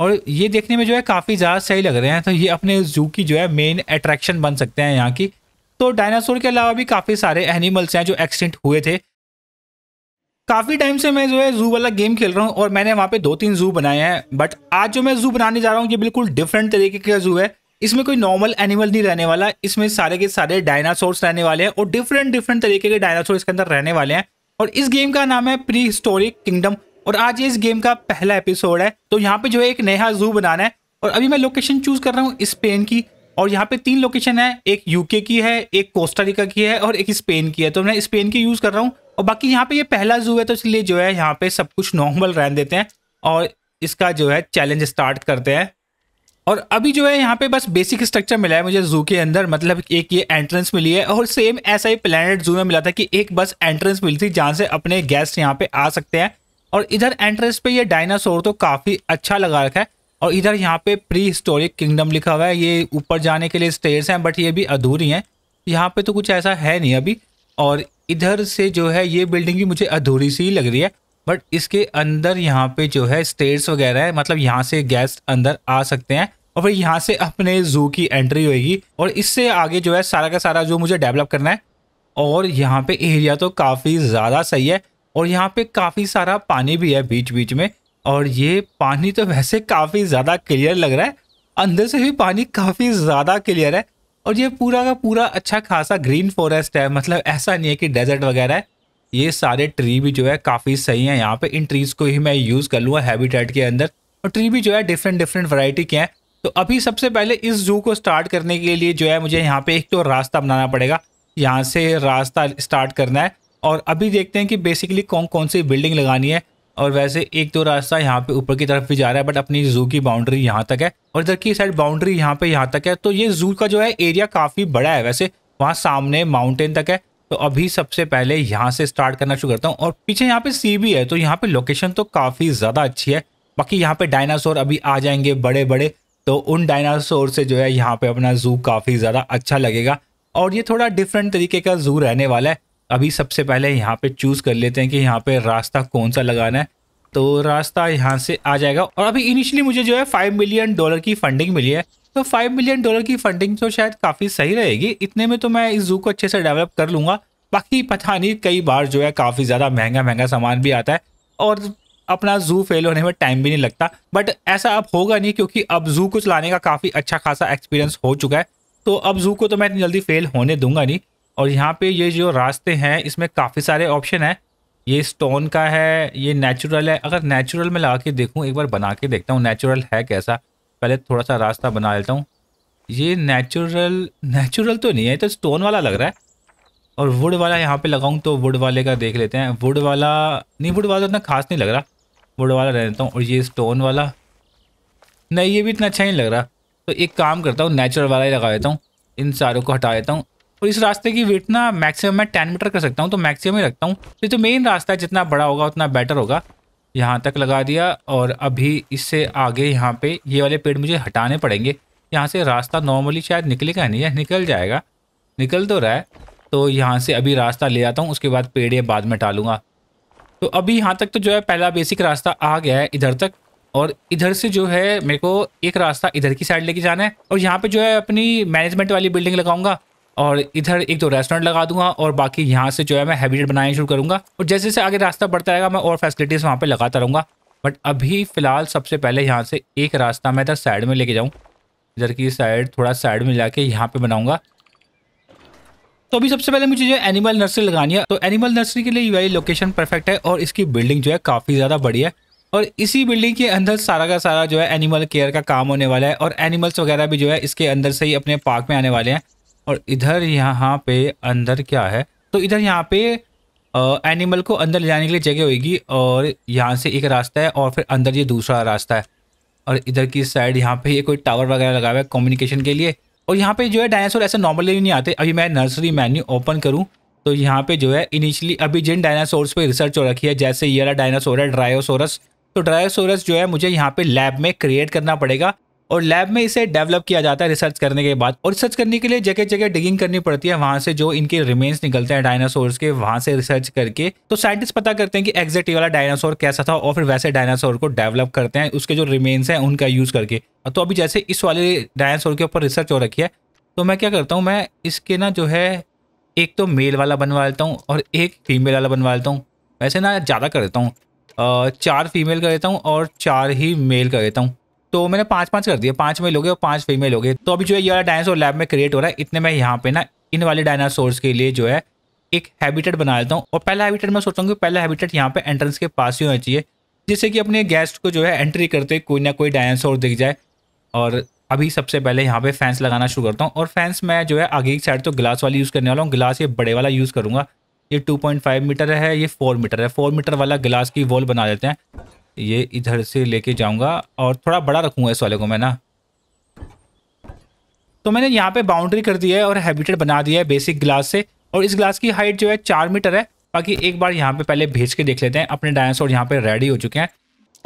और ये देखने में जो है काफ़ी ज़्यादा सही लग रहे हैं तो ये अपने जू की जो है मेन अट्रैक्शन बन सकते हैं यहाँ की तो डायनासोर के अलावा भी काफ़ी सारे एनिमल्स हैं जो एक्सटेंट हुए थे काफ़ी टाइम से मैं जो है जू वाला गेम खेल रहा हूँ और मैंने वहाँ पे दो तीन जू बनाए हैं बट आज जो मैं जू बनाने जा रहा हूँ ये बिल्कुल डिफरेंट तरीके का जू है इसमें कोई नॉर्मल एनिमल नहीं रहने वाला इसमें सारे के सारे डायनासोर्स रहने वाले हैं और डिफरेंट डिफरेंट तरीके के डायनासोर इसके अंदर रहने वाले हैं और इस गेम का नाम है प्री हिस्टोरिक किंगडम और आज ये इस गेम का पहला एपिसोड है तो यहाँ पे जो है एक नया जू बनाना है और अभी मैं लोकेशन चूज कर रहा हूँ स्पेन की और यहाँ पे तीन लोकेशन है एक यूके की है एक कोस्टारिका की है और एक स्पेन की है तो मैं स्पेन की यूज कर रहा हूँ और बाकी यहाँ पे ये पहला जू है तो इसलिए जो है यहाँ पे सब कुछ नॉर्मल रहने देते हैं और इसका जो है चैलेंज स्टार्ट करते हैं और अभी जो है यहाँ पे बस बेसिक स्ट्रक्चर मिला है मुझे जू के अंदर मतलब एक ये एंट्रेंस मिली है और सेम ऐसा ही प्लानट जू में मिला था कि एक बस एंट्रेंस मिली थी जहाँ से अपने गेस्ट यहाँ पे आ सकते हैं और इधर एंट्रेंस पे ये डायनासोर तो काफ़ी अच्छा लगा रखा है और इधर यहाँ पे प्री हिस्टोरिक किंगडम लिखा हुआ है ये ऊपर जाने के लिए स्टेयर्स हैं बट ये भी अधूरी हैं यहाँ पे तो कुछ ऐसा है नहीं अभी और इधर से जो है ये बिल्डिंग भी मुझे अधूरी सी ही लग रही है बट इसके अंदर यहाँ पे जो है स्टेयर्स वगैरह है मतलब यहाँ से गेस्ट अंदर आ सकते हैं और फिर यहाँ से अपने जू की एंट्री होगी और इससे आगे जो है सारा का सारा जो मुझे डेवलप करना है और यहाँ पे एरिया तो काफ़ी ज़्यादा सही है और यहाँ पे काफ़ी सारा पानी भी है बीच बीच में और ये पानी तो वैसे काफ़ी ज़्यादा क्लियर लग रहा है अंदर से भी पानी काफ़ी ज़्यादा क्लियर है और ये पूरा का पूरा अच्छा खासा ग्रीन फॉरेस्ट है मतलब ऐसा नहीं है कि डेजर्ट वगैरह है ये सारे ट्री भी जो है काफ़ी सही हैं यहाँ पे इन ट्रीज़ को ही मैं यूज़ कर लूँगा हैबिटेट के अंदर और ट्री भी जो है डिफरेंट डिफरेंट वैरायटी के हैं तो अभी सबसे पहले इस जू को स्टार्ट करने के लिए जो है मुझे यहाँ पे एक तो रास्ता बनाना पड़ेगा यहाँ से रास्ता स्टार्ट करना है और अभी देखते हैं कि बेसिकली कौन कौन सी बिल्डिंग लगानी है और वैसे एक दो रास्ता यहाँ पे ऊपर की तरफ भी जा रहा है बट अपनी जू की बाउंड्री यहाँ तक है और इधर की साइड बाउंड्री यहाँ पे यहाँ तक है तो ये जू का जो है एरिया काफ़ी बड़ा है वैसे वहाँ सामने माउंटेन तक है तो अभी सबसे पहले यहाँ से स्टार्ट करना शुरू करता हूँ और पीछे यहाँ पे सी भी है तो यहाँ पे लोकेशन तो काफ़ी ज़्यादा अच्छी है बाकी यहाँ पे डायनासोर अभी आ जाएंगे बड़े बड़े तो उन डायनासोर से जो है यहाँ पे अपना जू काफ़ी ज़्यादा अच्छा लगेगा और ये थोड़ा डिफरेंट तरीके का जू रहने वाला है अभी सबसे पहले यहाँ पे चूज़ कर लेते हैं कि यहाँ पे रास्ता कौन सा लगाना है तो रास्ता यहाँ से आ जाएगा और अभी इनिशियली मुझे जो है फाइव मिलियन डॉलर की फंडिंग मिली है तो फाइव मिलियन डॉलर की फंडिंग तो शायद काफ़ी सही रहेगी इतने में तो मैं इस जू को अच्छे से डेवलप कर लूँगा बाकी पता नहीं कई बार जो है काफ़ी ज़्यादा महंगा महंगा सामान भी आता है और अपना जू फेल होने में टाइम भी नहीं लगता बट ऐसा अब होगा नहीं क्योंकि अब जू को चलाने का काफ़ी अच्छा खासा एक्सपीरियंस हो चुका है तो अब जू को तो मैं इतनी जल्दी फेल होने दूंगा नहीं और यहाँ पे ये जो रास्ते हैं इसमें काफ़ी सारे ऑप्शन हैं ये स्टोन का है ये नेचुरल है अगर नेचुरल में लगा के देखूँ एक बार बना के देखता हूँ नेचुरल है कैसा पहले थोड़ा सा रास्ता बना लेता हूँ ये नेचुरल नेचुरल तो नहीं है तो स्टोन वाला लग रहा है और वुड वाला यहाँ पे लगाऊँ तो वुड वाले का देख लेते हैं वुड वाला नहीं वुड वाला तो उतना खास नहीं लग रहा वुड वाला रह लेता हूँ और ये स्टोन वाला नहीं ये भी इतना अच्छा नहीं लग रहा तो एक काम करता हूँ नेचुरल वाला ही लगा देता हूँ इन सारों को हटा देता हूँ और इस रास्ते की वेट ना मैक्सिमम मैं टेन मीटर कर सकता हूँ तो मैक्सिमम ही रखता हूँ ये तो मेन रास्ता है जितना बड़ा होगा उतना बेटर होगा यहाँ तक लगा दिया और अभी इससे आगे यहाँ पे ये वाले पेड़ मुझे हटाने पड़ेंगे यहाँ से रास्ता नॉर्मली शायद निकलेगा नहीं है निकल जाएगा निकल तो रहा है तो यहाँ से अभी रास्ता ले आता हूँ उसके बाद पेड़ ये बाद में टालूंगा तो अभी यहाँ तक तो जो है पहला बेसिक रास्ता आ गया है इधर तक और इधर से जो है मेरे को एक रास्ता इधर की साइड लेके जाना है और यहाँ पे जो है अपनी मैनेजमेंट वाली बिल्डिंग लगाऊंगा और इधर एक दो रेस्टोरेंट लगा दूंगा और बाकी यहाँ से जो है मैं हैबिटेट बनाना शुरू करूँगा और जैसे जैसे आगे रास्ता बढ़ता रहेगा मैं और फैसिलिटीज़ वहाँ पर लगाता रहूँगा बट अभी फ़िलहाल सबसे पहले यहाँ से एक रास्ता मैं इधर साइड में लेके जाऊँ इधर की साइड थोड़ा साइड में जाके यहाँ पर बनाऊँगा तो अभी सबसे पहले मुझे जो है एनिमल नर्सरी लगानी है तो एनिमल नर्सरी के लिए ये वाली लोकेशन परफेक्ट है और इसकी बिल्डिंग जो है काफ़ी ज़्यादा बड़ी है और इसी बिल्डिंग के अंदर सारा का सारा जो है एनिमल केयर का काम होने वाला है और एनिमल्स वगैरह भी जो है इसके अंदर से ही अपने पार्क में आने वाले हैं और इधर यहाँ पे अंदर क्या है तो इधर यहाँ पे एनिमल को अंदर ले जाने के लिए जगह होगी और यहाँ से एक रास्ता है और फिर अंदर ये दूसरा रास्ता है और इधर की साइड यहाँ पे ये कोई टावर वगैरह लगा हुआ है कम्युनिकेशन के लिए और यहाँ पे जो है डायनासोर ऐसे नॉर्मली नहीं आते अभी मैं नर्सरी मैन्यू ओपन करूँ तो यहाँ पे जो है इनिशियली अभी जिन डायनासोर्स पे रिसर्च हो रखी है जैसे ये वाला डायनासोर है ड्रायोसोरस तो ड्रायोसोरस जो है मुझे यहाँ पे लैब में क्रिएट करना पड़ेगा और लैब में इसे डेवलप किया जाता है रिसर्च करने के बाद और रिसर्च करने के लिए जगह जगह डिगिंग करनी पड़ती है वहाँ से जो इनके रिमेन्स निकलते हैं डायनासोर के वहाँ से रिसर्च करके तो साइंटिस्ट पता करते हैं कि एग्जैक्ट वाला डायनासोर कैसा था और फिर वैसे डायनासोर को डेवलप करते हैं उसके जो रिमेन्स हैं उनका यूज़ करके तो अभी जैसे इस वाले डायनासोर के ऊपर रिसर्च हो रखी है तो मैं क्या करता हूँ मैं इसके ना जो है एक तो मेल वाला बनवा लेता हूँ और एक फीमेल वाला बनवा लेता हूँ वैसे ना ज़्यादा कर देता हूँ चार फीमेल कर देता हूँ और चार ही मेल कर देता हूँ तो मैंने पाँच पाँच कर दिए पाँच मेल हो गए और पाँच फीमेल हो गए तो अभी जो है ये वाला डायनासोर लैब में क्रिएट हो रहा है इतने मैं यहाँ पे ना इन वाले डायनासोर्स के लिए जो है एक हैबिटेट बना लेता हूँ और पहला हैबिटेट मैं सोचता हूँ कि पहला हैबिटेट यहाँ पे एंट्रेंस के पास ही होना चाहिए जिससे कि अपने गेस्ट को जो है एंट्री करते कोई ना कोई डायनासोर दिख जाए और अभी सबसे पहले यहाँ पे फैंस लगाना शुरू करता हूँ और फैंस मैं जो है आगे की साइड तो ग्लास वाली यूज़ करने वाला हूँ ग्लास ये बड़े वाला यूज़ करूँगा ये 2.5 मीटर है ये 4 मीटर है 4 मीटर वाला ग्लास की वॉल बना देते हैं ये इधर से लेके जाऊंगा और थोड़ा बड़ा रखूंगा इस वाले को मैं ना तो मैंने यहाँ पे बाउंड्री कर दी है और हैबिटेट बना दिया है बेसिक ग्लास से और इस ग्लास की हाइट जो है चार मीटर है बाकी एक बार यहाँ पे पहले भेज के देख लेते हैं अपने डायनासोर यहाँ पे रेडी हो चुके हैं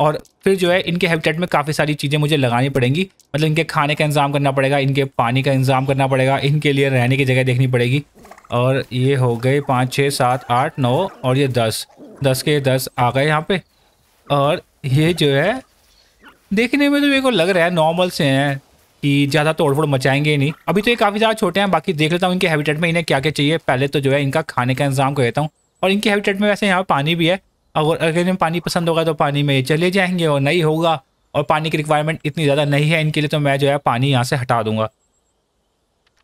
और फिर जो है इनके हैबिटेट में काफ़ी सारी चीज़ें मुझे लगानी पड़ेंगी मतलब इनके खाने का इंतजाम करना पड़ेगा इनके पानी का इंतजाम करना पड़ेगा इनके लिए रहने की जगह देखनी पड़ेगी और ये हो गए पाँच छः सात आठ नौ और ये दस दस के दस आ गए यहाँ पर और ये जो है देखने में तो मेरे को लग रहा है नॉर्मल से हैं कि ज़्यादा तोड़फोड़ मचाएंगे नहीं अभी तो ये काफ़ी ज़्यादा छोटे हैं बाकी देख लेता हूँ इनके हैबिटेट में इन्हें क्या क्या चाहिए पहले तो जो है इनका खाने का इंतजाम कर देता हूँ और इनके हैबिटेट में वैसे यहाँ पर पानी भी है अगर अगर इन्हें पानी पसंद होगा तो पानी में चले जाएंगे और नहीं होगा और पानी की रिक्वायरमेंट इतनी ज़्यादा नहीं है इनके लिए तो मैं जो है पानी यहाँ से हटा दूँगा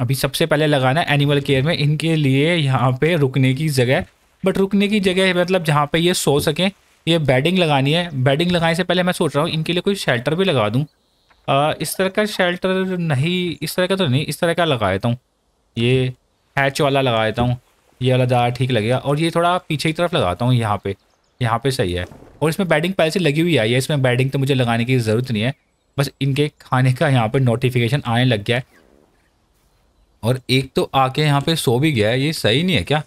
अभी सबसे पहले लगाना एनिमल केयर में इनके लिए यहाँ पे रुकने की जगह बट रुकने की जगह मतलब जहाँ पे ये सो सकें ये बेडिंग लगानी है बेडिंग लगाने से पहले मैं सोच रहा हूँ इनके लिए कोई शेल्टर भी लगा दूँ इस तरह का शेल्टर नहीं इस तरह का तो नहीं इस तरह का लगा देता हूँ ये हैच वाला लगा देता हूँ ये वाला ज़्यादा ठीक लगेगा और ये थोड़ा पीछे की तरफ लगाता हूँ यहाँ पे यहाँ पे सही है और इसमें बैडिंग पहले से लगी हुई आई है इसमें बैडिंग तो मुझे लगाने की ज़रूरत नहीं है बस इनके खाने का यहाँ पर नोटिफिकेशन आने लग गया है और एक तो आके यहाँ पर सो भी गया है ये सही नहीं है क्या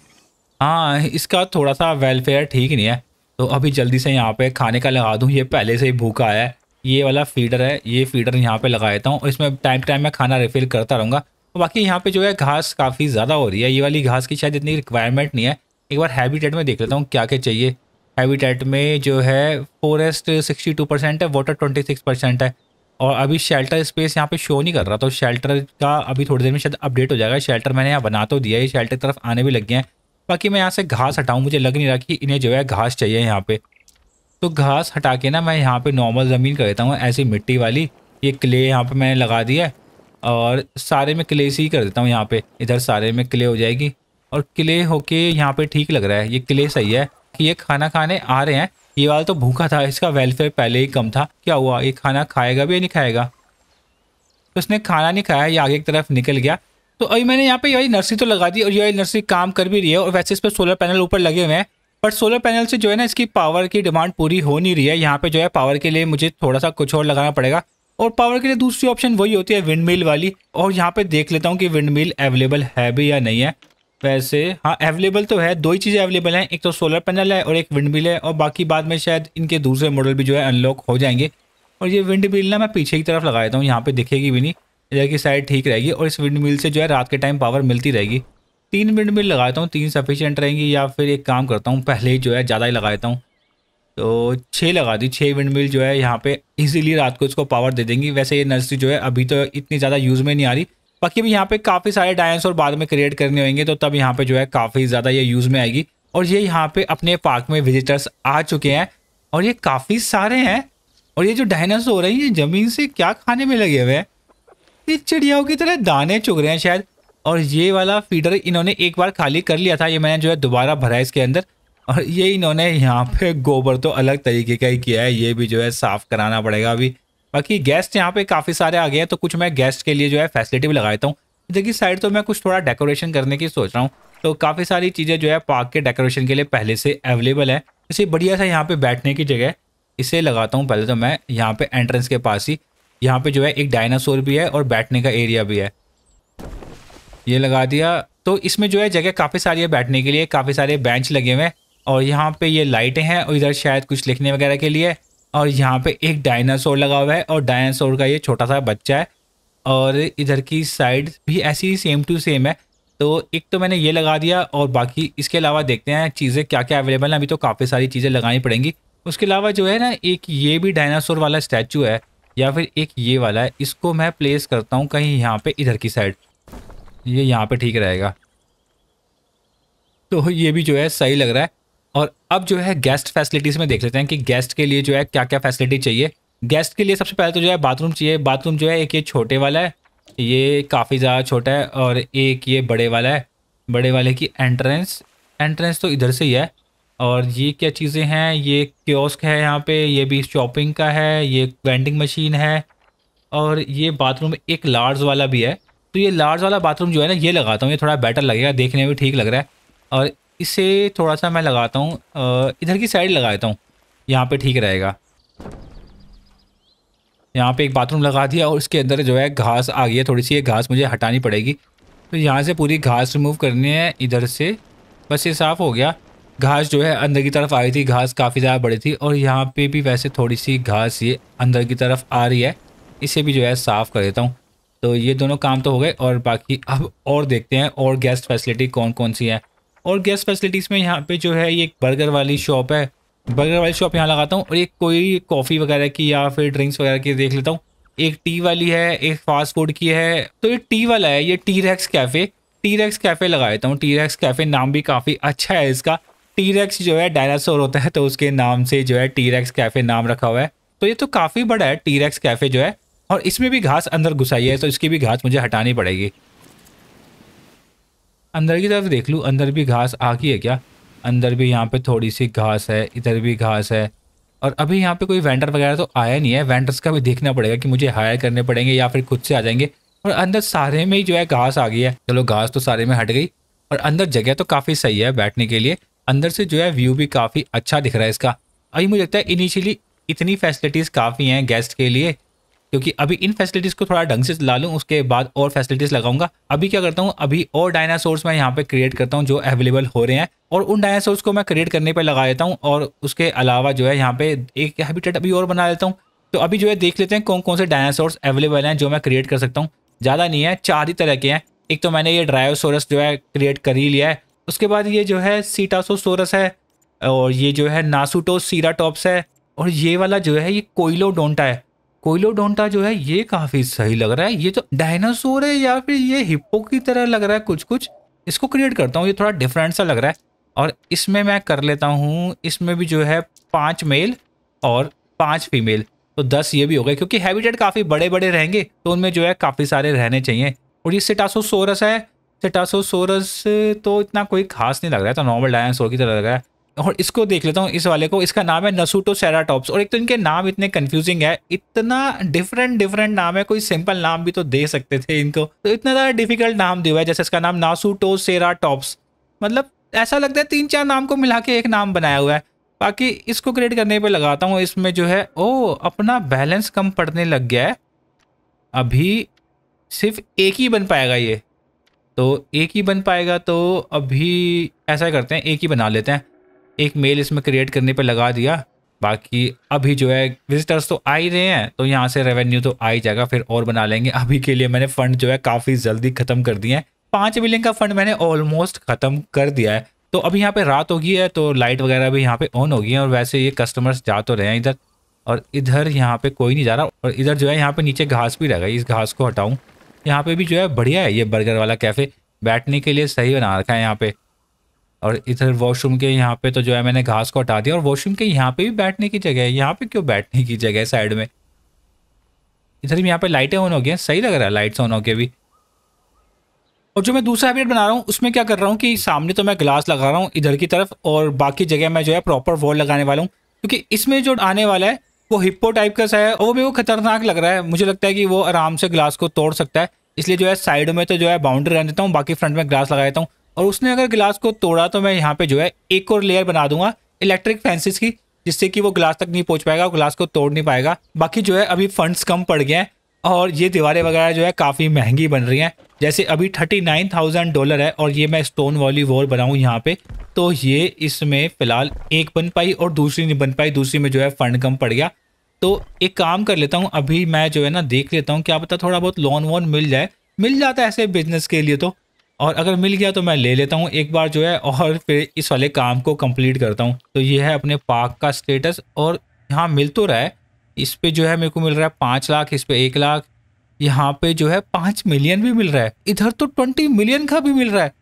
हाँ इसका थोड़ा सा वेलफेयर ठीक नहीं है तो अभी जल्दी से यहाँ पे खाने का लगा दूँ ये पहले से ही भूखा आया है ये वाला फीडर है ये फीडर यहाँ पे लगा देता हूँ और इसमें टाइम टाइम में खाना रिफिल करता रहूँगा तो बाकी यहाँ पे जो है घास काफ़ी ज़्यादा हो रही है ये वाली घास की शायद इतनी रिक्वायरमेंट नहीं है एक बार हैबिटेट में देख लेता हूँ क्या क्या चाहिए हैबिटेट में जो है फॉरेस्ट सिक्सटी टू परसेंट है वाटर ट्वेंटी सिक्स परसेंट है और अभी शेल्टर स्पेस यहाँ पे शो नहीं कर रहा तो शेल्टर का अभी थोड़ी देर में शायद अपडेट हो जाएगा शेल्टर मैंने यहाँ बना तो दिया है शेल्टर की तरफ आने भी लग गए हैं बाकी मैं यहाँ से घास हटाऊँ मुझे लग नहीं रहा कि इन्हें जो है घास चाहिए यहाँ पे तो घास हटा के ना मैं यहाँ पे नॉर्मल ज़मीन कर देता हूँ ऐसी मिट्टी वाली ये क्ले यहाँ पे मैंने लगा दिया है और सारे में क्ले से ही कर देता हूँ यहाँ पे इधर सारे में क्ले हो जाएगी और क्ले होके यहाँ पे ठीक लग रहा है ये क्ले सही है कि ये खाना खाने आ रहे हैं ये वाला तो भूखा था इसका वेलफेयर पहले ही कम था क्या हुआ ये खाना खाएगा भी या नहीं खाएगा तो उसने खाना नहीं खाया ये आगे की तरफ निकल गया तो अभी मैंने यहाँ पे यही नर्सरी तो लगा दी और यही नर्सरी काम कर भी रही है और वैसे इस पर सोलर पैनल ऊपर लगे हुए हैं बट सोलर पैनल से जो है ना इसकी पावर की डिमांड पूरी हो नहीं रही है यहाँ पे जो है पावर के लिए मुझे थोड़ा सा कुछ और लगाना पड़ेगा और पावर के लिए दूसरी ऑप्शन वही होती है विंड मिल वाली और यहाँ पे देख लेता हूँ कि विंड मिल अवेलेबल है भी या नहीं है वैसे हाँ अवेलेबल तो है दो ही चीज़ें अवेलेबल हैं एक तो सोलर पैनल है और एक विंड मिल है और बाकी बाद में शायद इनके दूसरे मॉडल भी जो है अनलॉक हो जाएंगे और ये विंड मिल ना मैं पीछे की तरफ लगा देता हूँ यहाँ पर दिखेगी भी नहीं इधर की साइड ठीक रहेगी और इस विंड मिल से जो है रात के टाइम पावर मिलती रहेगी तीन विंड मिल लगाता हूँ तीन सफिशेंट रहेंगी या फिर एक काम करता हूँ पहले ही जो है ज़्यादा ही लगाता हूँ तो छः लगा दी छः विंड मिल जो है यहाँ पे ईजिली रात को इसको पावर दे देंगी वैसे ये नर्सरी जो है अभी तो इतनी ज़्यादा यूज़ में नहीं आ रही बाकी अभी यहाँ पे काफ़ी सारे और बाद में क्रिएट करने होंगे तो तब यहाँ पे जो है काफ़ी ज़्यादा ये यूज़ में आएगी और ये यहाँ पे अपने पार्क में विजिटर्स आ चुके हैं और ये काफ़ी सारे हैं और ये जो डायनासोर है ये ज़मीन से क्या खाने में लगे हुए हैं ये चिड़ियाओं की तरह दाने चुग रहे हैं शायद और ये वाला फीडर इन्होंने एक बार खाली कर लिया था ये मैंने जो है दोबारा भरा है इसके अंदर और ये इन्होंने यहाँ पे गोबर तो अलग तरीके का ही किया है ये भी जो है साफ़ कराना पड़ेगा अभी बाकी गेस्ट यहाँ पे काफ़ी सारे आ गए हैं तो कुछ मैं गेस्ट के लिए जो है फैसिलिटी भी लगाता हूँ देखिए साइड तो मैं कुछ थोड़ा डेकोरेशन करने की सोच रहा हूँ तो काफ़ी सारी चीज़ें जो है पार्क के डेकोरेशन के लिए पहले से अवेलेबल है इसे बढ़िया सा यहाँ पे बैठने की जगह इसे लगाता हूँ पहले तो मैं यहाँ पे एंट्रेंस के पास ही यहाँ पे जो है एक डायनासोर भी है और बैठने का एरिया भी है ये लगा दिया तो इसमें जो है जगह काफ़ी सारी है बैठने के लिए काफ़ी सारे बेंच लगे हुए हैं और यहाँ पे ये लाइटें हैं और इधर शायद कुछ लिखने वगैरह के लिए और यहाँ पे एक डायनासोर लगा हुआ है और डायनासोर का ये छोटा सा बच्चा है और इधर की साइड भी ऐसी ही सेम टू सेम है तो एक तो मैंने ये लगा दिया और बाकी इसके अलावा देखते हैं चीज़ें क्या क्या अवेलेबल हैं अभी तो काफ़ी सारी चीज़ें लगानी पड़ेंगी उसके अलावा जो है ना एक ये भी डायनासोर वाला स्टैचू है या फिर एक ये वाला है इसको मैं प्लेस करता हूँ कहीं यहाँ पे इधर की साइड ये यहाँ पे ठीक रहेगा तो ये भी जो है सही लग रहा है और अब जो है गेस्ट फैसिलिटीज़ में देख लेते हैं कि गेस्ट के लिए जो है क्या क्या फैसिलिटी चाहिए गेस्ट के लिए सबसे पहले तो जो है बाथरूम चाहिए बाथरूम जो है एक ये छोटे वाला है ये काफ़ी ज़्यादा छोटा है और एक ये बड़े वाला है बड़े वाले की एंट्रेंस एंट्रेंस तो इधर से ही है और ये क्या चीज़ें हैं ये क्योस्क है यहाँ पे ये भी शॉपिंग का है ये वेंडिंग मशीन है और ये बाथरूम एक लार्ज वाला भी है तो ये लार्ज वाला बाथरूम जो है ना ये लगाता हूँ ये थोड़ा बेटर लगेगा देखने में ठीक लग रहा है और इसे थोड़ा सा मैं लगाता हूँ इधर की साइड लगा देता हूँ यहाँ पर ठीक रहेगा यहाँ पे एक बाथरूम लगा दिया और उसके अंदर जो है घास आ गई है थोड़ी सी ये घास मुझे हटानी पड़ेगी तो यहाँ से पूरी घास रिमूव करनी है इधर से बस ये साफ़ हो गया घास जो है अंदर की तरफ आ रही थी घास काफ़ी ज़्यादा बड़ी थी और यहाँ पे भी वैसे थोड़ी सी घास ये अंदर की तरफ आ रही है इसे भी जो है साफ़ कर देता हूँ तो ये दोनों काम तो हो गए और बाकी अब और देखते हैं और गेस्ट फैसिलिटी कौन कौन सी है और गेस्ट फैसिलिटीज़ में यहाँ पे जो है ये एक बर्गर वाली शॉप है बर्गर वाली शॉप यहाँ लगाता हूँ और एक कोई कॉफ़ी वगैरह की या फिर ड्रिंक्स वगैरह की देख लेता हूँ एक टी वाली है एक फास्ट फूड की है तो ये टी वाला है ये T rex cafe T rex cafe लगा देता हूँ टी रैक्स कैफ़े नाम भी काफ़ी अच्छा है इसका टीरेक्स जो है डायनासोर होता है तो उसके नाम से जो है टीरेक्स कैफे नाम रखा हुआ है तो ये तो काफ़ी बड़ा है टीरेक्स कैफे जो है और इसमें भी घास अंदर घुसाई है तो इसकी भी घास मुझे हटानी पड़ेगी अंदर की तरफ देख लूँ अंदर भी घास आ गई है क्या अंदर भी यहाँ पे थोड़ी सी घास है इधर भी घास है और अभी यहाँ पे कोई वेंडर वगैरह तो आया नहीं है वेंडर्स का भी देखना पड़ेगा कि मुझे हायर करने पड़ेंगे या फिर खुद से आ जाएंगे और अंदर सारे में ही जो है घास आ गई है चलो घास तो सारे में हट गई और अंदर जगह तो काफ़ी सही है बैठने के लिए अंदर से जो है व्यू भी काफ़ी अच्छा दिख रहा है इसका अभी मुझे लगता है इनिशियली इतनी फैसिलिटीज़ काफ़ी हैं गेस्ट के लिए क्योंकि अभी इन फैसिलिटीज़ को थोड़ा ढंग से ला लूँ उसके बाद और फैसिलिटीज़ लगाऊंगा अभी क्या करता हूँ अभी और डायनासोर्स मैं यहाँ पे क्रिएट करता हूँ जो अवेलेबल हो रहे हैं और उन डायनासोर्स को मैं क्रिएट करने पे लगा देता हूँ और उसके अलावा जो है यहाँ पे एक हैबिटेट अभी और बना लेता हूँ तो अभी जो है देख लेते हैं कौन कौन से डायनासोर्स अवेलेबल हैं जो मैं क्रिएट कर सकता हूँ ज़्यादा नहीं है चार ही तरह के हैं एक तो मैंने ये ड्रायोसोरस जो है क्रिएट कर ही लिया है उसके बाद ये जो है सीटासोसोरस है और ये जो है नासुटो सीराटॉप्स है और ये वाला जो है ये कोयलो डोंटा है कोयलो डोंटा जो है ये काफ़ी सही लग रहा है ये तो डायनासोर है या फिर ये हिप्पो की तरह लग रहा है कुछ कुछ इसको क्रिएट करता हूँ ये थोड़ा डिफरेंट सा लग रहा है और इसमें मैं कर लेता हूँ इसमें भी जो है पाँच मेल और पाँच फीमेल तो दस ये भी हो गए क्योंकि हैबिटेट काफ़ी बड़े बड़े रहेंगे तो उनमें जो है काफ़ी सारे रहने चाहिए और ये सिटासोसोरस है चटासोसोरस तो इतना कोई खास नहीं लग रहा है तो नॉर्मल डायनासोर की तरह लग रहा है और इसको देख लेता हूँ इस वाले को इसका नाम है नसूटो सेराटॉप्स और एक तो इनके नाम इतने कंफ्यूजिंग है इतना डिफरेंट डिफरेंट नाम है कोई सिंपल नाम भी तो दे सकते थे इनको तो इतना ज़्यादा डिफिकल्ट नाम दिया है जैसे इसका नाम नासूटो सेराटॉप्स मतलब ऐसा लगता है तीन चार नाम को मिला के एक नाम बनाया हुआ है बाकी इसको क्रिएट करने पर लगाता हूँ इसमें जो है ओ अपना बैलेंस कम पड़ने लग गया है अभी सिर्फ एक ही बन पाएगा ये तो एक ही बन पाएगा तो अभी ऐसा करते हैं एक ही बना लेते हैं एक मेल इसमें क्रिएट करने पर लगा दिया बाकी अभी जो है विजिटर्स तो आ ही रहे हैं तो यहाँ से रेवेन्यू तो आ ही जाएगा फिर और बना लेंगे अभी के लिए मैंने फ़ंड जो है काफ़ी जल्दी ख़त्म कर दिए हैं पाँच मिलियन का फ़ंड मैंने ऑलमोस्ट ख़त्म कर दिया है तो अभी यहाँ पे रात हो गई है तो लाइट वगैरह भी यहाँ पे ऑन हो गई है और वैसे ये कस्टमर्स जा तो रहे हैं इधर और इधर यहाँ पे कोई नहीं जा रहा और इधर जो है यहाँ पे नीचे घास भी रह गई इस घास को हटाऊँ यहाँ पे भी जो है बढ़िया है ये बर्गर वाला कैफ़े बैठने के लिए सही बना रखा है यहाँ पे और इधर वॉशरूम के यहाँ पे तो जो है मैंने घास को हटा दिया और वॉशरूम के यहाँ पे भी बैठने की जगह है यहाँ पे क्यों बैठने की जगह है साइड में इधर भी यहाँ पे लाइटें ऑन हो गई हैं सही लग रहा है लाइट्स ऑन हो गए भी और जो मैं दूसरा हैबिट बना रहा हूँ उसमें क्या कर रहा हूँ कि सामने तो मैं ग्लास लगा रहा हूँ इधर की तरफ और बाकी जगह मैं जो है प्रॉपर वॉल लगाने वाला हूँ क्योंकि इसमें जो आने वाला है वो हिप्पो टाइप का सा है और वो भी वो खतरनाक लग रहा है मुझे लगता है कि वो आराम से ग्लास को तोड़ सकता है इसलिए जो है साइड में तो जो है बाउंड्री रहने देता हूँ बाकी फ्रंट में ग्लास लगा देता हूँ और उसने अगर ग्लास को तोड़ा तो मैं यहाँ पे जो है एक और लेयर बना दूंगा इलेक्ट्रिक फैंसिस की जिससे कि वो ग्लास तक नहीं पहुँच पाएगा और ग्लास को तोड़ नहीं पाएगा बाकी जो है अभी फंड्स कम पड़ गए हैं और ये दीवारें वगैरह जो है काफ़ी महंगी बन रही हैं जैसे अभी थर्टी नाइन थाउजेंड डॉलर है और ये मैं स्टोन वाली वॉल बनाऊँ यहाँ पे तो ये इसमें फ़िलहाल एक बन पाई और दूसरी नहीं बन पाई दूसरी में जो है फंड कम पड़ गया तो एक काम कर लेता हूँ अभी मैं जो है ना देख लेता हूँ क्या पता थोड़ा बहुत लोन वोन मिल जाए मिल जाता है ऐसे बिजनेस के लिए तो और अगर मिल गया तो मैं ले लेता हूँ एक बार जो है और फिर इस वाले काम को कंप्लीट करता हूँ तो ये है अपने पार्क का स्टेटस और यहाँ मिल तो रहा है इस पर जो है मेरे को मिल रहा है पाँच लाख इस पर एक लाख यहाँ पे जो है पाँच मिलियन भी मिल रहा है इधर तो ट्वेंटी मिलियन का भी मिल रहा है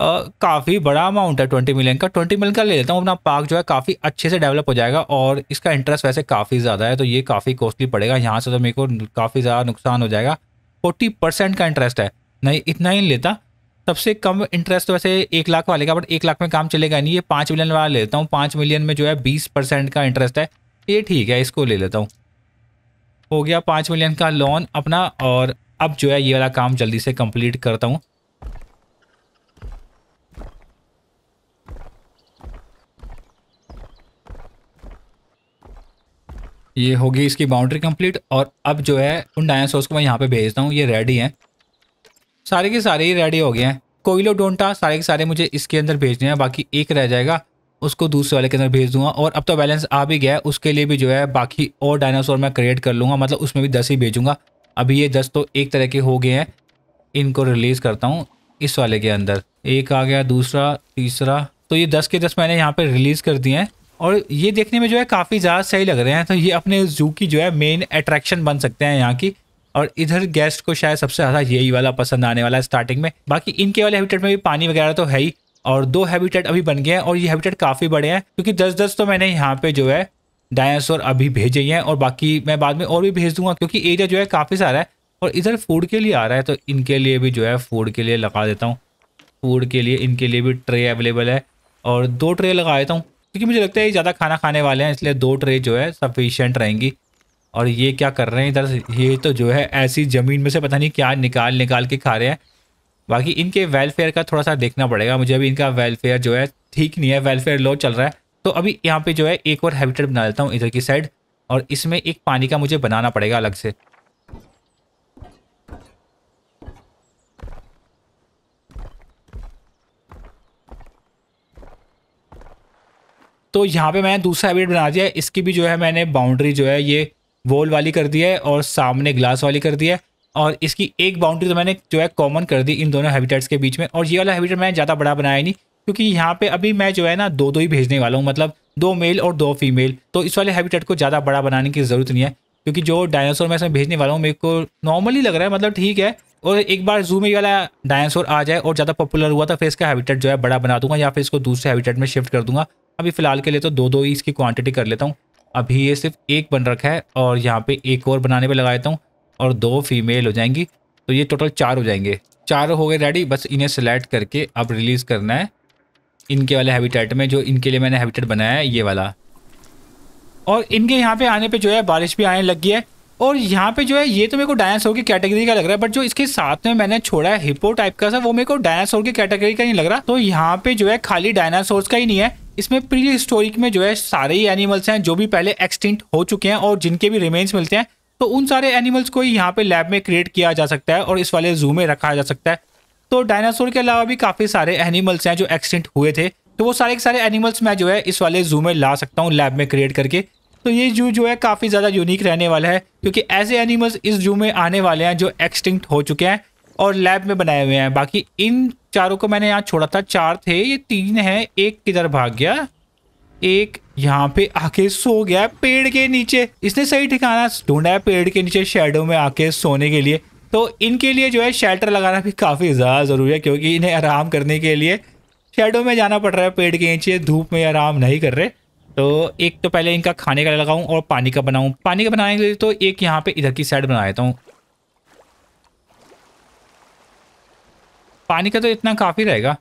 काफ़ी बड़ा अमाउंट है ट्वेंटी मिलियन का ट्वेंटी मिलियन का ले लेता हूँ अपना पार्क जो है काफ़ी अच्छे से डेवलप हो जाएगा और इसका इंटरेस्ट वैसे काफ़ी ज़्यादा है तो ये काफ़ी कॉस्टली पड़ेगा यहाँ से तो मेरे को काफ़ी ज़्यादा नुकसान हो जाएगा फोर्टी परसेंट का इंटरेस्ट है नहीं इतना ही लेता सबसे कम इंटरेस्ट तो वैसे एक लाख वाले का बट एक लाख में काम चलेगा नहीं ये पाँच मिलियन वाला ले लेता हूँ पाँच मिलियन में जो है बीस परसेंट का इंटरेस्ट है ये ठीक है इसको ले लेता हूँ हो गया पाँच मिलियन का लोन अपना और अब जो है ये वाला काम जल्दी से कंप्लीट करता हूँ ये होगी इसकी बाउंड्री कंप्लीट और अब जो है उन डायनासोर्स को मैं यहाँ पे भेजता हूँ ये रेडी हैं सारे के सारे ही रेडी हो गए हैं कोयलो डोंटा सारे के सारे मुझे इसके अंदर भेजने हैं बाकी एक रह जाएगा उसको दूसरे वाले के अंदर भेज दूंगा और अब तो बैलेंस आ भी गया है उसके लिए भी जो है बाकी और डायनासोर मैं क्रिएट कर लूँगा मतलब उसमें भी दस ही भेजूँगा अभी ये दस तो एक तरह के हो गए हैं इनको रिलीज़ करता हूँ इस वाले के अंदर एक आ गया दूसरा तीसरा तो ये दस के दस मैंने यहाँ पर रिलीज़ कर दिए हैं और ये देखने में जो है काफ़ी ज़्यादा सही लग रहे हैं तो ये अपने जू की जो है मेन अट्रैक्शन बन सकते हैं यहाँ की और इधर गेस्ट को शायद सबसे ज़्यादा यही वाला पसंद आने वाला है स्टार्टिंग में बाकी इनके वाले हैबिटेट में भी पानी वगैरह तो है ही और दो हैबिटेट अभी बन गए हैं और ये हैबिटेट काफ़ी बड़े हैं क्योंकि दस दस तो मैंने यहाँ पर जो है डायनासोर अभी भेजे ही हैं और बाकी मैं बाद में और भी भेज दूंगा क्योंकि एरिया जो है काफ़ी सारा है और इधर फूड के लिए आ रहा है तो इनके लिए भी जो है फूड के लिए लगा देता हूँ फूड के लिए इनके लिए भी ट्रे अवेलेबल है और दो ट्रे लगा देता हूँ क्योंकि मुझे लगता है ये ज़्यादा खाना खाने वाले हैं इसलिए दो ट्रे जो है सफिशेंट रहेंगी और ये क्या कर रहे हैं इधर ये तो जो है ऐसी ज़मीन में से पता नहीं क्या निकाल निकाल के खा रहे हैं बाकी इनके वेलफेयर का थोड़ा सा देखना पड़ेगा मुझे अभी इनका वेलफेयर जो है ठीक नहीं है वेलफेयर लो चल रहा है तो अभी यहाँ पे जो है एक और हैबिटेट बना लेता हूँ इधर की साइड और इसमें एक पानी का मुझे बनाना पड़ेगा अलग से तो यहाँ पे मैंने दूसरा हैबिट बना दिया है इसकी भी जो है मैंने बाउंड्री जो है ये वॉल वाली कर दी है और सामने ग्लास वाली कर दी है और इसकी एक बाउंड्री तो मैंने जो है कॉमन कर दी इन दोनों हैबिटेट्स के बीच में और ये वाला हैबिटेट मैंने ज़्यादा बड़ा बनाया नहीं क्योंकि यहाँ पर अभी मैं जो है ना दो दो ही भेजने वाला हूँ मतलब दो मेल और दो फीमेल तो इस वाले हैबिटेट को ज़्यादा बड़ा बनाने की ज़रूरत नहीं है क्योंकि जो डायनासोर मैं इसमें भेजने वाला हूँ मेरे को नॉर्मली लग रहा है मतलब ठीक है और एक बार जू में वाला डायनासोर आ जाए और ज़्यादा पॉपुलर हुआ तो फिर इसका हैबिटेट जो है बड़ा बना दूंगा या फिर इसको दूसरे हैबिटेट में शिफ्ट कर दूंगा अभी फ़िलहाल के लिए तो दो दो ही इसकी क्वांटिटी कर लेता हूँ अभी ये सिर्फ एक बन रखा है और यहाँ पे एक और बनाने पे लगा देता हूँ और दो फीमेल हो जाएंगी तो ये टोटल चार हो जाएंगे चार हो गए रेडी बस इन्हें सेलेक्ट करके अब रिलीज़ करना है इनके वाले हैबिटेट में जो इनके लिए मैंने हैबिटेट बनाया है ये वाला और इनके यहाँ पे आने पर जो है बारिश भी आने लग गई है और यहाँ पे जो है ये तो मेरे को डायनासोर की कैटेगरी का लग रहा है बट जो इसके साथ में मैंने छोड़ा है हिपो टाइप का सा वो मेरे को डायनासोर की कैटेगरी का नहीं लग रहा तो यहाँ पे जो है खाली डायनासोर का ही नहीं है इसमें प्री हिस्टोरिक में जो है सारे ही एनिमल्स हैं जो भी पहले एक्सटिंक्ट हो चुके हैं और जिनके भी रिमेन्स मिलते हैं तो उन सारे एनिमल्स को ही यहाँ पे लैब में क्रिएट किया जा सकता है और इस वाले जू में रखा जा सकता है तो डायनासोर के अलावा भी काफ़ी सारे एनिमल्स हैं जो एक्सटिंक्ट हुए थे तो वो सारे के सारे एनिमल्स मैं जो है इस वाले जू में ला सकता हूँ लैब में क्रिएट करके तो ये जू जो है काफ़ी ज़्यादा यूनिक रहने वाला है क्योंकि ऐसे एनिमल्स इस जू में आने वाले हैं जो एक्सटिंक्ट हो चुके हैं और लैब में बनाए हुए हैं बाकी इन चारों को मैंने यहाँ छोड़ा था चार थे ये तीन है एक किधर भाग गया एक यहाँ पे आके सो गया पेड़ के नीचे इसने सही ठिकाना ढूंढा है पेड़ के नीचे शेडो में आके सोने के लिए तो इनके लिए जो है शेल्टर लगाना भी काफ़ी ज़्यादा ज़रूरी है क्योंकि इन्हें आराम करने के लिए शेडो में जाना पड़ रहा है पेड़ के नीचे धूप में आराम नहीं कर रहे तो एक तो पहले इनका खाने का लगाऊं और पानी का बनाऊं पानी का बनाने के लिए तो एक यहाँ पे इधर की साइड बना देता हूँ पानी का तो इतना काफ़ी रहेगा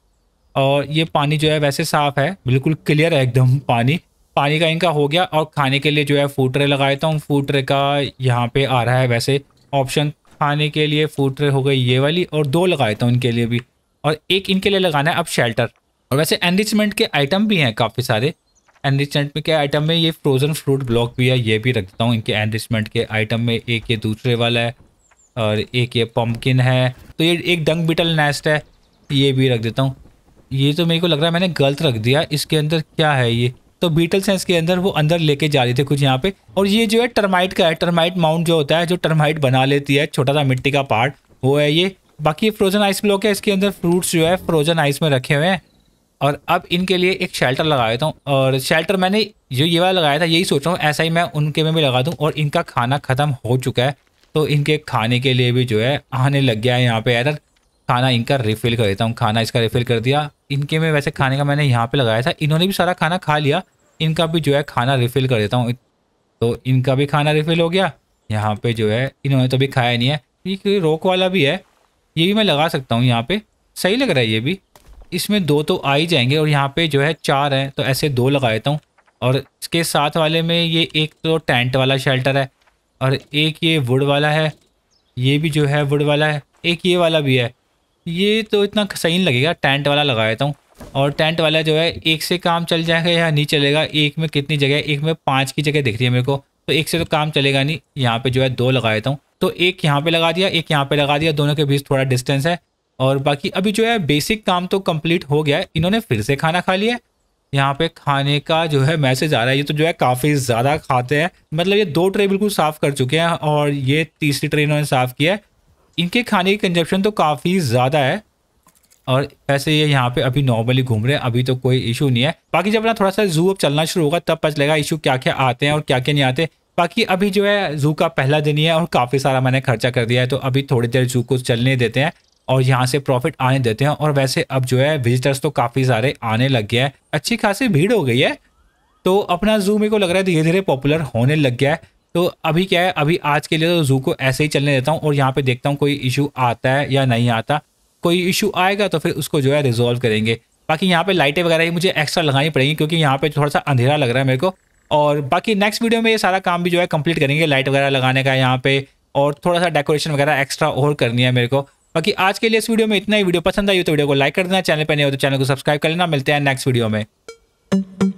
और ये पानी जो है वैसे साफ़ है बिल्कुल क्लियर है एकदम पानी पानी का इनका हो गया और खाने के लिए जो है फूड ट्रे लगा देता हूँ फूड ट्रे का यहाँ पे आ रहा है वैसे ऑप्शन खाने के लिए फूड ट्रे हो गई ये वाली और दो लगा देता तो हूँ इनके लिए भी और एक इनके लिए लगाना है अब शेल्टर और वैसे एनरिचमेंट के आइटम भी हैं काफ़ी सारे एनरिचमेंट के आइटम में ये फ्रोज़न फ्रूट ब्लॉक भी है ये भी रखता हूँ इनके एनरिचमेंट के आइटम में एक ये दूसरे वाला है और एक ये पम्पकिन है तो ये एक डंग बिटल नेस्ट है ये भी रख देता हूँ ये तो मेरे को लग रहा है मैंने गलत रख दिया इसके अंदर क्या है ये तो बीटल्स हैं इसके अंदर वो अंदर लेके जा रहे थे कुछ यहाँ पे और ये जो है टर्माइट का है टर्माइट माउंट जो होता है जो टर्माइट बना लेती है छोटा सा मिट्टी का पार्ट वो है ये बाकी ये फ्रोजन आइस ब्लॉक है इसके अंदर फ्रूट्स जो है फ्रोजन आइस में रखे हुए हैं और अब इनके लिए एक शेल्टर लगा देता हूँ और शेल्टर मैंने जो ये वाला लगाया था यही सोच रहा हूँ ऐसा ही मैं उनके में भी लगा दूँ और इनका खाना ख़त्म हो चुका है तो इनके खाने के लिए भी जो है आने लग गया है यहाँ पे यार खाना इनका रिफिल कर देता हूँ खाना इसका रिफिल कर दिया इनके में वैसे खाने का मैंने यहाँ पे लगाया था इन्होंने भी सारा खाना खा लिया इनका भी जो है खाना रिफिल कर देता हूँ तो इनका भी खाना रिफिल हो गया यहाँ पे जो है इन्होंने तो भी खाया नहीं है ये रोक वाला भी है ये भी मैं लगा सकता हूँ यहाँ पे सही लग रहा है ये भी इसमें दो तो आ ही जाएंगे और यहाँ पे जो है चार हैं तो ऐसे दो लगा देता हूँ और इसके साथ वाले में ये एक तो टेंट वाला शेल्टर है और एक ये वुड वाला है ये भी जो है वुड वाला है एक ये वाला भी है ये तो इतना सही लगेगा टेंट वाला लगा देता हूँ और टेंट वाला जो है एक से काम चल जाएगा या नहीं चलेगा एक में कितनी जगह एक में पाँच की जगह दिख रही है मेरे को तो एक से तो काम चलेगा नहीं यहाँ पर जो है दो लगा देता हूँ तो एक यहाँ पर लगा दिया एक यहाँ पर लगा दिया दोनों के बीच थोड़ा डिस्टेंस है और बाकी अभी जो है बेसिक काम तो कंप्लीट हो गया है इन्होंने फिर से खाना खा लिया यहाँ पे खाने का जो है मैसेज आ रहा है ये तो जो है काफ़ी ज़्यादा खाते हैं मतलब ये दो ट्रे बिल्कुल साफ़ कर चुके हैं और ये तीसरी ट्रे इन्होंने साफ़ किया है इनके खाने की कंजप्शन तो काफ़ी ज़्यादा है और वैसे ये यहाँ पे अभी नॉर्मली घूम रहे हैं अभी तो कोई इशू नहीं है बाकी जब ना थोड़ा सा जू अब चलना शुरू होगा तब पता चलेगा इशू क्या क्या आते हैं और क्या क्या नहीं आते बाकी अभी जो है जू का पहला दिन ही है और काफ़ी सारा मैंने खर्चा कर दिया है तो अभी थोड़ी देर जू को चलने देते हैं और यहाँ से प्रॉफिट आने देते हैं और वैसे अब जो है विजिटर्स तो काफ़ी सारे आने लग गया है अच्छी खासी भीड़ हो गई है तो अपना जू मेरे को लग रहा है धीरे धीरे पॉपुलर होने लग गया है तो अभी क्या है अभी आज के लिए तो जू को ऐसे ही चलने देता हूँ और यहाँ पे देखता हूँ कोई इशू आता है या नहीं आता कोई इशू आएगा तो फिर उसको जो है रिजोल्व करेंगे बाकी यहाँ पे लाइटें वगैरह ही मुझे एक्स्ट्रा लगानी पड़ेंगी क्योंकि यहाँ पे थोड़ा सा अंधेरा लग रहा है मेरे को और बाकी नेक्स्ट वीडियो में ये सारा काम भी जो है कंप्लीट करेंगे लाइट वगैरह लगाने का यहाँ पे और थोड़ा सा डेकोरेशन वगैरह एक्स्ट्रा और करनी है मेरे को बाकी आज के लिए इस वीडियो में इतना ही वीडियो पसंद आई तो वीडियो को लाइक कर देना चैनल पर नहीं हो तो चैनल को सब्सक्राइब कर लेना मिलते हैं नेक्स्ट वीडियो में